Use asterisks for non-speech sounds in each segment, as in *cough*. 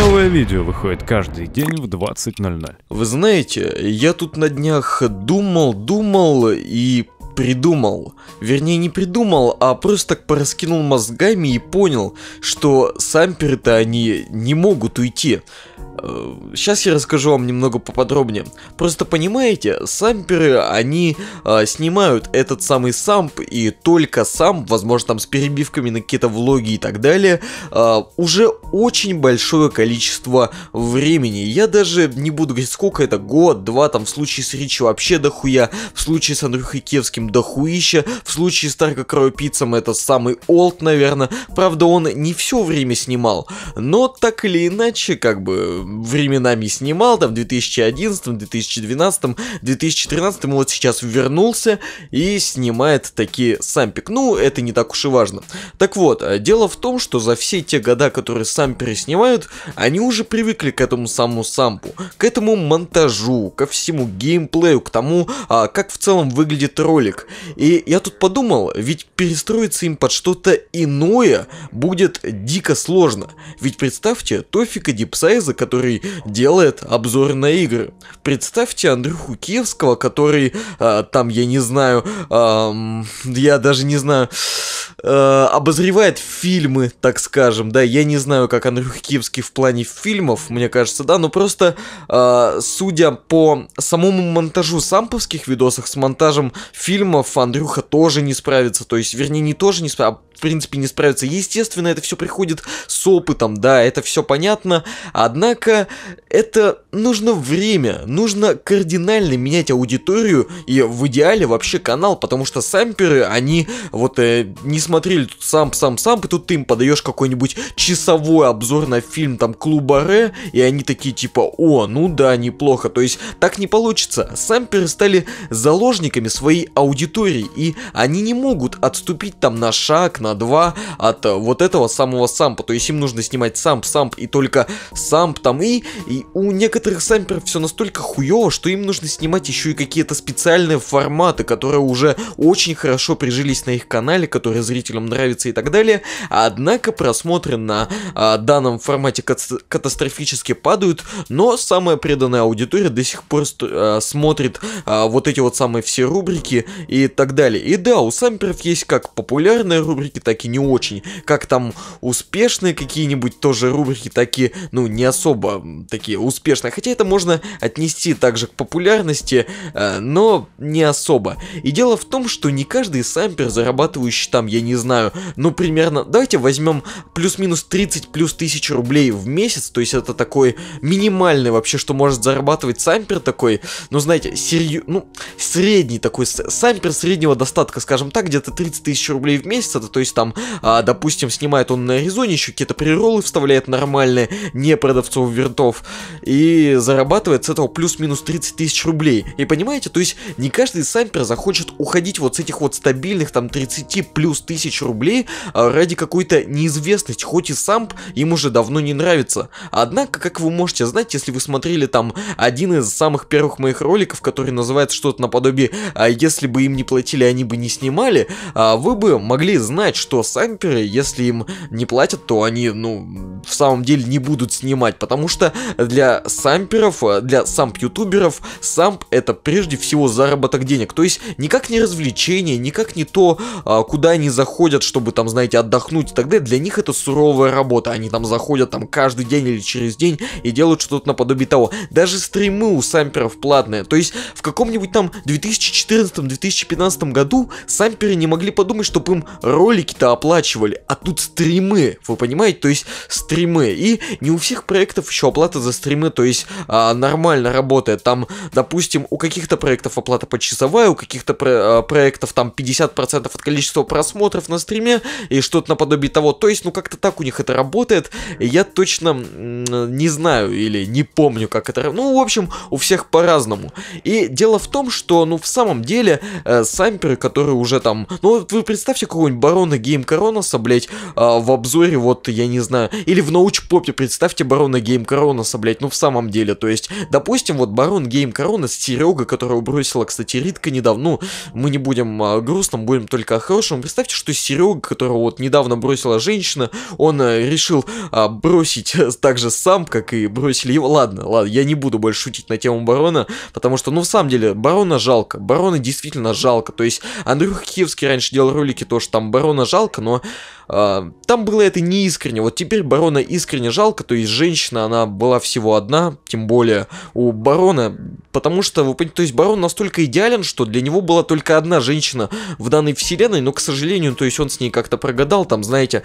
Новое видео выходит каждый день в 20.00. Вы знаете, я тут на днях думал, думал и придумал. Вернее, не придумал, а просто так пораскинул мозгами и понял, что самперы-то они не могут уйти. Сейчас э, я расскажу вам немного поподробнее. Просто понимаете, самперы, они э, снимают этот самый самп и только сам, возможно там с перебивками на какие-то влоги и так далее, э, уже очень большое количество времени. Я даже не буду говорить, сколько это, год, два, там в случае с Ричи вообще дохуя, в случае с Андрюхой Кевским дохуища, в случае с Тарко Крою Пиццем это самый олд, наверное. Правда, он не все время снимал, но так или иначе, как бы, временами снимал, там, в 2011, 2012, 2013, вот сейчас вернулся и снимает такие сампик. Ну, это не так уж и важно. Так вот, э, дело в том, что за все те года, которые сам переснимают, они уже привыкли к этому самому сампу, к этому монтажу, ко всему геймплею, к тому, а, как в целом выглядит ролик. И я тут подумал, ведь перестроиться им под что-то иное будет дико сложно. Ведь представьте, Тофика Дипсайза, который который делает обзоры на игры. Представьте Андрюху Киевского, который э, там, я не знаю, э, я даже не знаю, э, обозревает фильмы, так скажем, да, я не знаю, как Андрюха Киевский в плане фильмов, мне кажется, да, но просто э, судя по самому монтажу самповских видосов, с монтажем фильмов Андрюха тоже не справится, то есть, вернее, не тоже не справится, в принципе не справится. Естественно, это все приходит с опытом, да, это все понятно, однако Однако это нужно время, нужно кардинально менять аудиторию и в идеале вообще канал, потому что самперы, они вот э, не смотрели тут сам сам сам, и тут ты им подаешь какой-нибудь часовой обзор на фильм там клуба-ре, и они такие типа, о, ну да, неплохо, то есть так не получится. Самперы стали заложниками своей аудитории, и они не могут отступить там на шаг, на два от вот этого самого сампа, то есть им нужно снимать самп, самп, и только самп там и, и у некоторых самперов все настолько хуево, что им нужно снимать еще и какие-то специальные форматы, которые уже очень хорошо прижились на их канале, которые зрителям нравятся и так далее. Однако просмотры на а, данном формате кат катастрофически падают, но самая преданная аудитория до сих пор а, смотрит а, вот эти вот самые все рубрики и так далее. И да, у самперов есть как популярные рубрики, так и не очень. Как там успешные какие-нибудь тоже рубрики, так и, ну, не особо особо такие успешные, хотя это можно отнести также к популярности, э, но не особо. И дело в том, что не каждый сампер, зарабатывающий там, я не знаю, ну примерно, давайте возьмем плюс-минус 30 плюс тысяч рублей в месяц, то есть это такой минимальный вообще, что может зарабатывать сампер такой, ну знаете, серью, ну средний такой, сампер среднего достатка, скажем так, где-то 30 тысяч рублей в месяц, это то есть там, а, допустим, снимает он на Аризоне еще какие-то приролы вставляет нормальные, не продавцов мастеров вертов, и зарабатывает с этого плюс-минус 30 тысяч рублей. И понимаете, то есть не каждый сампер захочет уходить вот с этих вот стабильных там 30 плюс тысяч рублей а, ради какой-то неизвестности, хоть и самп им уже давно не нравится. Однако, как вы можете знать, если вы смотрели там один из самых первых моих роликов, который называется что-то наподобие «А если бы им не платили, они бы не снимали», а, вы бы могли знать, что самперы, если им не платят, то они, ну, в самом деле не будут снимать, потому потому что для самперов, э, для самп-ютуберов, самп это прежде всего заработок денег. То есть никак не развлечение, никак не то, а, куда они заходят, чтобы там, знаете, отдохнуть и так далее. Для них это суровая работа. Они там заходят там каждый день или через день и делают что-то наподобие того. Даже стримы у самперов платные. То есть в каком-нибудь там 2014-2015 году самперы не могли подумать, чтобы им ролики-то оплачивали. А тут стримы, вы понимаете? То есть стримы. И не у всех проектов еще оплата за стримы, то есть а, нормально работает. Там, допустим, у каких-то проектов оплата почасовая, у каких-то про- а, проектов там 50% от количества просмотров на стриме и что-то наподобие того. То есть, ну как-то так у них это работает. Я точно не знаю или не помню, как это... Ну, в общем, у всех по-разному. И дело в том, что, ну, в самом деле, э, самперы, которые уже там... Ну, вот вы представьте какого-нибудь Барона Гейм Короноса, блять, э, а, в обзоре, вот, я не знаю, или в Научпопе представьте Барона Гейм Гейм Коронаса, блядь, ну в самом деле, то есть, допустим, вот Барон Гейм Коронас, Серега, которого бросила, кстати, Ритка недавно, ну, мы не будем о а, грустном, будем только о хорошем, представьте, что Серега, которого вот недавно бросила женщина, он э, решил а, бросить *laughs* так же сам, как и бросили его, ладно, ладно, я не буду больше шутить на тему Барона, потому что, ну, в самом деле, Барона жалко, Барона действительно жалко, то есть, Андрюх Киевский раньше делал ролики, то, что там Барона жалко, но... А, там было это неискренне, вот теперь Барона искренне жалко, то есть женщина, она была всего одна, тем более у барона, потому что, вы понимаете, то есть барон настолько идеален, что для него была только одна женщина в данной вселенной, но, к сожалению, то есть он с ней как-то прогадал, там, знаете,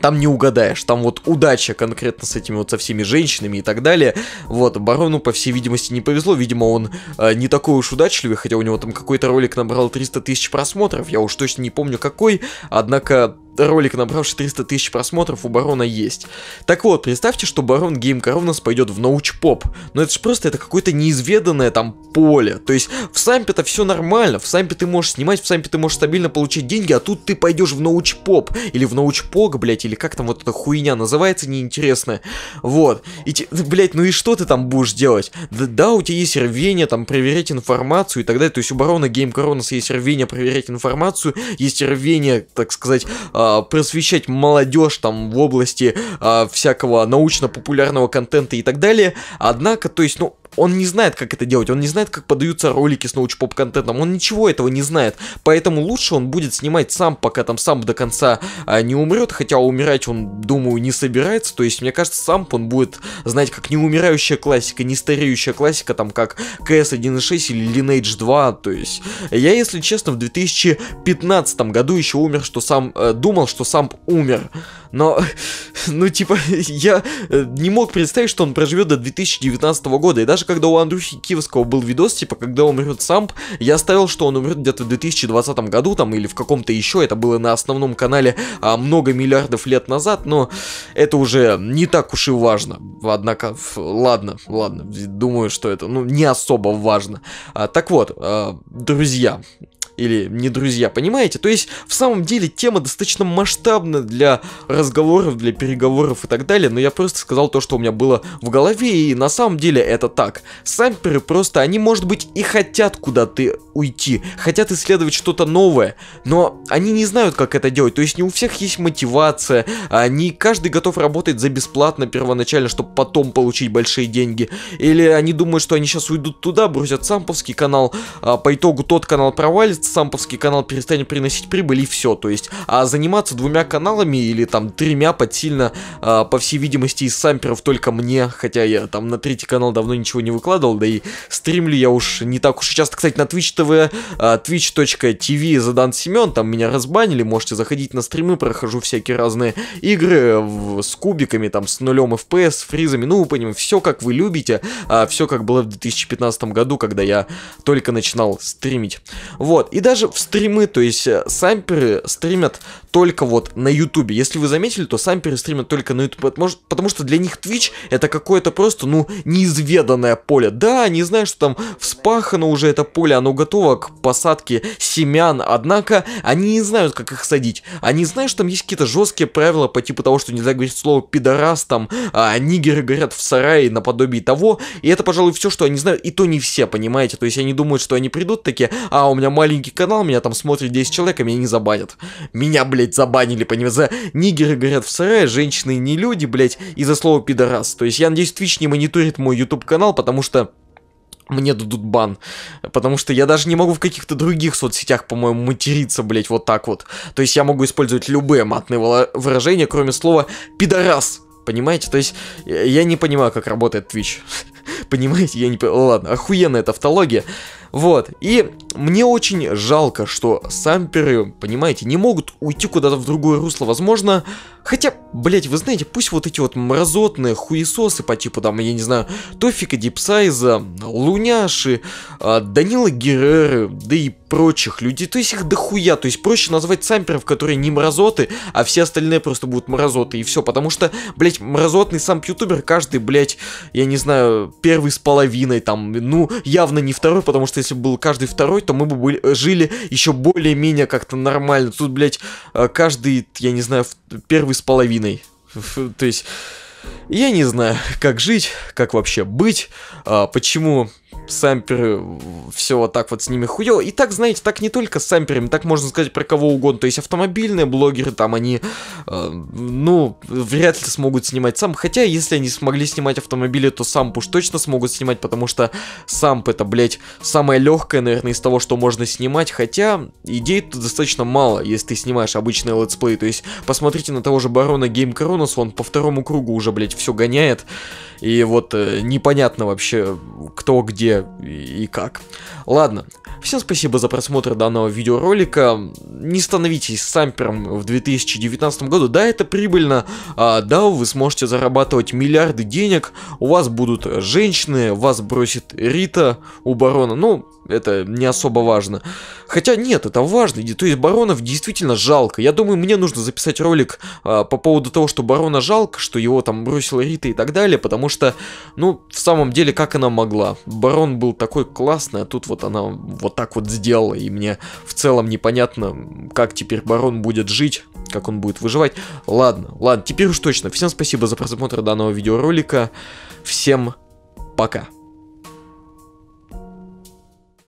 там не угадаешь, там вот удача конкретно с этими вот со всеми женщинами и так далее. Вот, Барону, по всей видимости, не повезло, видимо, он э, не такой уж удачливый, хотя у него там какой-то ролик набрал 300 тысяч просмотров, я уж точно не помню какой, однако ролик, набравший 300 тысяч просмотров, у Барона есть. Так вот, представьте, что Барон Гейм Коровнос пойдет в научпоп. Но ну, это же просто это какое-то неизведанное там поле. То есть в сампе это все нормально, в Сампе ты можешь снимать, в Сампе ты можешь стабильно получить деньги, а тут ты пойдешь в научпоп. Или в научпог, блять, или как там вот эта хуйня называется, неинтересная. Вот. И, те, ну, блять, ну и что ты там будешь делать? Да, да, у тебя есть рвение там проверять информацию и так далее. То есть у Барона Гейм Коронас есть рвение проверять информацию, есть рвение, так сказать, а, а, просвещать молодежь там в области а, всякого научно-популярного контента и так далее. Однако, то есть, ну, он не знает, как это делать, он не знает, как подаются ролики с научпоп контентом, он ничего этого не знает, поэтому лучше он будет снимать сам, пока там сам до конца а, не умрет, хотя умирать он, думаю, не собирается, то есть, мне кажется, сам он будет знать, как не умирающая классика, не стареющая классика, там, как CS 1.6 или Lineage 2, то есть, я, если честно, в 2015 году еще умер, что сам э, думал, думал, что сам умер. Но, *laughs* ну, типа, *laughs* я э, не мог представить, что он проживет до 2019 года. И даже когда у Андрюхи Киевского был видос, типа, когда умрет Самп, я ставил, что он умрет где-то в 2020 году, там, или в каком-то еще. Это было на основном канале а, много миллиардов лет назад, но это уже не так уж и важно. Однако, ладно, ладно, думаю, что это, ну, не особо важно. А, так вот, а, друзья, или не друзья, понимаете? То есть, в самом деле, тема достаточно масштабна для разговоров, для переговоров и так далее, но я просто сказал то, что у меня было в голове, и на самом деле это так. Самперы просто, они, может быть, и хотят куда-то уйти, хотят исследовать что-то новое, но они не знают, как это делать, то есть не у всех есть мотивация, они каждый готов работать за бесплатно первоначально, чтобы потом получить большие деньги, или они думают, что они сейчас уйдут туда, бросят самповский канал, а по итогу тот канал провалится, самповский канал перестанет приносить прибыль и все. То есть, а заниматься двумя каналами или там тремя подсильно, а, по всей видимости, из самперов только мне, хотя я там на третий канал давно ничего не выкладывал, да и стримлю я уж не так уж и часто. Кстати, на Twitch TV, а, twitch.tv задан Семен, там меня разбанили, можете заходить на стримы, прохожу всякие разные игры в, с кубиками, там с нулем FPS, с фризами, ну вы понимаете, все как вы любите, а, все как было в 2015 году, когда я только начинал стримить. Вот, и даже в стримы, то есть э, самперы стримят только вот на ютубе. Если вы заметили, то самперы стримят только на ютубе, потому что для них Twitch это какое-то просто, ну, неизведанное поле. Да, они знают, что там вспахано уже это поле, оно готово к посадке семян, однако они не знают, как их садить. Они знают, что там есть какие-то жесткие правила по типу того, что нельзя говорить слово пидорас, там, а, нигеры горят в сарае наподобие того, и это, пожалуй, все, что они знают, и то не все, понимаете, то есть они думают, что они придут такие, а, у меня маленький маленький канал, меня там смотрит 10 человек, а меня не забанят. Меня, блядь, забанили, понимаете, за нигеры горят в сарае, женщины не люди, блядь, из-за слова пидорас. То есть я надеюсь, Twitch не мониторит мой YouTube канал, потому что мне дадут бан. Потому что я даже не могу в каких-то других соцсетях, по-моему, материться, блять, вот так вот. То есть я могу использовать любые матные выражения, кроме слова «пидорас». Понимаете? То есть я не понимаю, как работает Twitch понимаете, я не... Ладно, охуенная тавтология. Вот, и мне очень жалко, что самперы, понимаете, не могут уйти куда-то в другое русло. Возможно, Хотя, блять, вы знаете, пусть вот эти вот мразотные хуесосы по типу там, я не знаю, Тофика Дипсайза, Луняши, а, Данила Герреры, да и прочих людей, то есть их дохуя, то есть проще назвать самперов, которые не мразоты, а все остальные просто будут мразоты, и все, потому что, блять, мразотный сам ютубер каждый, блять, я не знаю, первый с половиной, там, ну, явно не второй, потому что если был каждый второй, то мы бы были, жили еще более-менее как-то нормально, тут, блять, а, каждый, я не знаю, первый с половиной. То есть, я не знаю, как жить, как вообще быть, а, почему Самперы все вот так вот с ними хуело. И так, знаете, так не только с самперами, так можно сказать про кого угодно. То есть автомобильные блогеры там, они, э, ну, вряд ли смогут снимать сам. Хотя, если они смогли снимать автомобили, то самп уж точно смогут снимать, потому что самп это, блядь, самое легкое, наверное, из того, что можно снимать. Хотя, идей тут достаточно мало, если ты снимаешь обычные летсплей. То есть, посмотрите на того же Барона Гейм Коронус, он по второму кругу уже, блядь, все гоняет. И вот э, непонятно вообще, кто где и как. Ладно, всем спасибо за просмотр данного видеоролика. Не становитесь сампером в 2019 году, да, это прибыльно, а, да, вы сможете зарабатывать миллиарды денег, у вас будут женщины, вас бросит Рита у барона, ну, это не особо важно. Хотя нет, это важно, то есть баронов действительно жалко. Я думаю, мне нужно записать ролик а, по поводу того, что барона жалко, что его там бросила Рита и так далее, потому что, ну, в самом деле, как она могла? Барон он был такой классный, а тут вот она вот так вот сделала, и мне в целом непонятно, как теперь барон будет жить, как он будет выживать. Ладно, ладно, теперь уж точно. Всем спасибо за просмотр данного видеоролика. Всем пока.